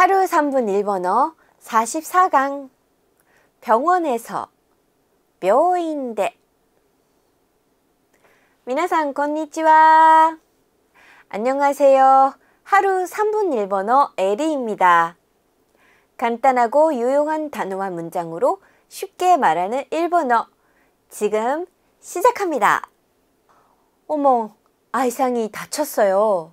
하루 3분 1번어 44강 병원에서 묘인데 미나んこんにち 안녕하세요. 하루 3분 1번어 에리입니다. 간단하고 유용한 단어와 문장으로 쉽게 말하는 1번어 지금 시작합니다. 어머, 아이상이 다쳤어요.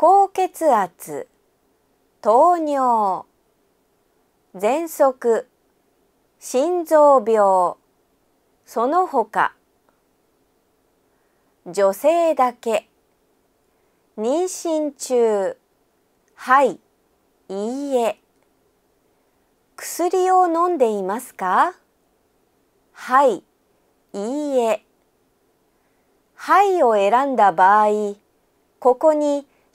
高血圧、糖尿、喘息、心臓病、その他、女性だけ、妊娠中、はい、いいえ、薬を飲んでいますかはい、いいえ、はいを選んだ場合、ここに、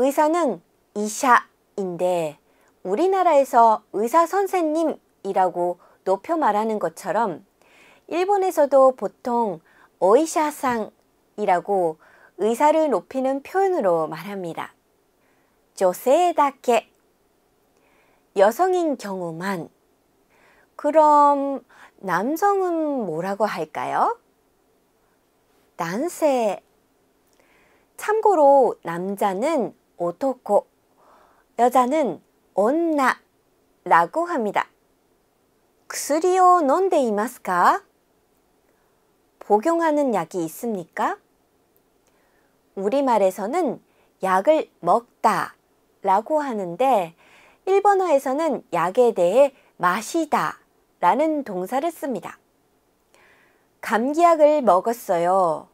의사는 이샤인데 우리나라에서 의사 선생님이라고 높여 말하는 것처럼 일본에서도 보통 오이샤상이라고 의사를 높이는 표현으로 말합니다. 조세다케 여성인 경우만 그럼 남성은 뭐라고 할까요? 난세 참고로 남자는 오토코, 여자는 온나라고 합니다. 薬を飲んでいますか? 복용하는 약이 있습니까? 우리말에서는 약을 먹다 라고 하는데 일본어에서는 약에 대해 마시다 라는 동사를 씁니다. 감기약을 먹었어요.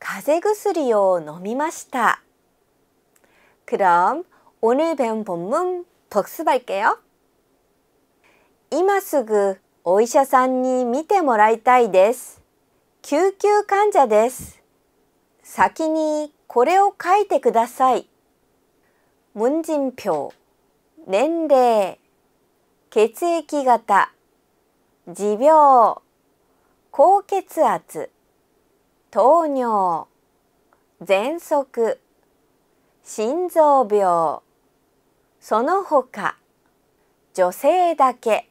가세구스리요 놈이마 그럼오늘배운본문복습할게요今すぐお医者さんに見てもらいたいです。救急患者です。先にこれを書いてください。文人票、年齢、血液型、持病、高血圧、糖尿、喘息、心臓病その他女性だけ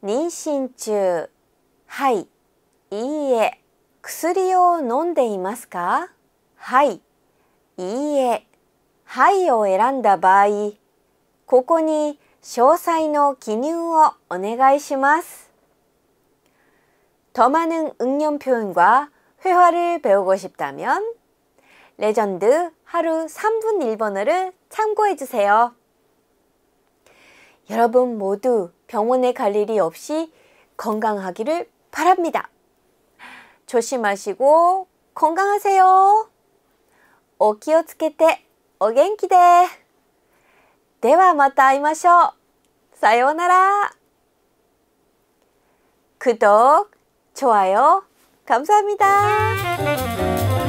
妊娠中はいいいえ薬を飲んでいますかはいいいえはいを選んだ場合ここに詳細の記入をお願いします더많은응용표현과회화를배우고싶다면 레전드 하루 3분 1번어를 참고해주세요. 여러분 모두 병원에 갈 일이 없이 건강하기를 바랍니다. 조심하시고 건강하세요. 오키오츠케테 오겐키데. ではまた会いましょうさよう 구독, 좋아요, 감사합니다.